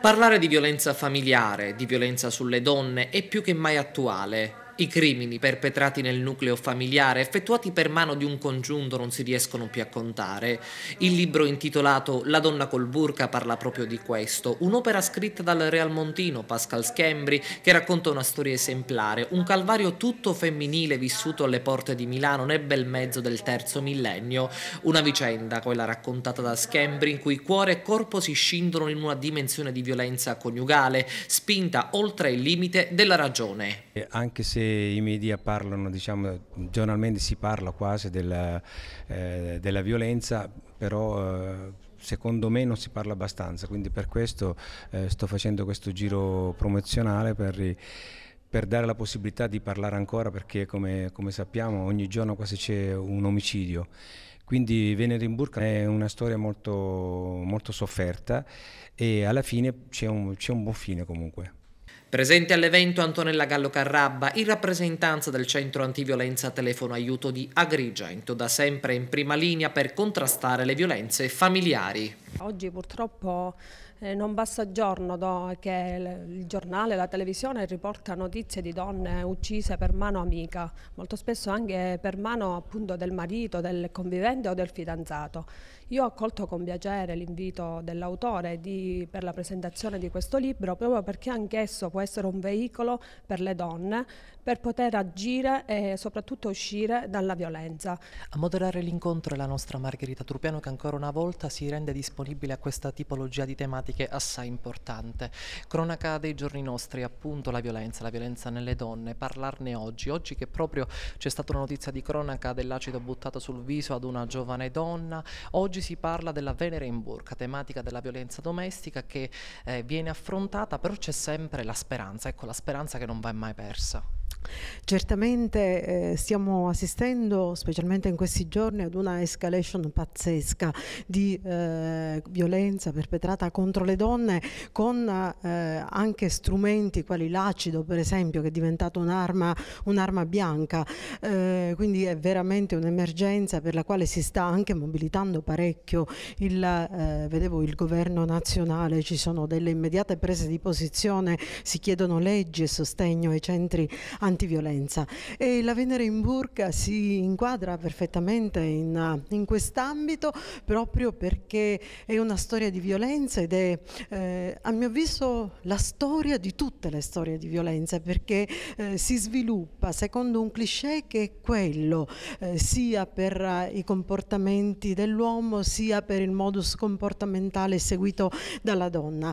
Parlare di violenza familiare, di violenza sulle donne è più che mai attuale. I crimini perpetrati nel nucleo familiare, effettuati per mano di un congiunto, non si riescono più a contare. Il libro intitolato La donna col burca parla proprio di questo, un'opera scritta dal Real Montino Pascal Schembri che racconta una storia esemplare, un calvario tutto femminile vissuto alle porte di Milano nel bel mezzo del terzo millennio, una vicenda, quella raccontata da Schembri, in cui cuore e corpo si scindono in una dimensione di violenza coniugale, spinta oltre il limite della ragione. E anche se i media parlano, diciamo, giornalmente si parla quasi della, eh, della violenza, però eh, secondo me non si parla abbastanza, quindi per questo eh, sto facendo questo giro promozionale per, per, dare la possibilità di parlare ancora perché come, come sappiamo ogni giorno quasi c'è un omicidio. Quindi Venedimburgo è una storia molto, molto, sofferta e alla fine c'è un, un buon fine comunque. Presente all'evento Antonella Gallo Carrabba, in rappresentanza del Centro Antiviolenza Telefono Aiuto di Agrigento, da sempre in prima linea per contrastare le violenze familiari. Oggi purtroppo eh, non passa giorno do, che il giornale, la televisione riporta notizie di donne uccise per mano amica, molto spesso anche per mano appunto del marito, del convivente o del fidanzato. Io ho accolto con piacere l'invito dell'autore per la presentazione di questo libro proprio perché anch'esso può essere un veicolo per le donne per poter agire e soprattutto uscire dalla violenza. A moderare l'incontro è la nostra Margherita Trupiano che ancora una volta si rende disponibile disponibile a questa tipologia di tematiche assai importante. Cronaca dei giorni nostri, appunto la violenza, la violenza nelle donne, parlarne oggi, oggi che proprio c'è stata una notizia di cronaca dell'acido buttato sul viso ad una giovane donna, oggi si parla della Venere in burca, tematica della violenza domestica che eh, viene affrontata, però c'è sempre la speranza, ecco la speranza che non va mai persa. Certamente eh, stiamo assistendo, specialmente in questi giorni, ad una escalation pazzesca di eh, violenza perpetrata contro le donne con eh, anche strumenti quali l'acido, per esempio, che è diventato un'arma un bianca. Eh, quindi è veramente un'emergenza per la quale si sta anche mobilitando parecchio. Il, eh, vedevo il governo nazionale, ci sono delle immediate prese di posizione, si chiedono leggi e sostegno ai centri anticorruzione antiviolenza e la Venere in Burca si inquadra perfettamente in, in quest'ambito proprio perché è una storia di violenza ed è eh, a mio avviso la storia di tutte le storie di violenza perché eh, si sviluppa secondo un cliché che è quello eh, sia per eh, i comportamenti dell'uomo sia per il modus comportamentale seguito dalla donna.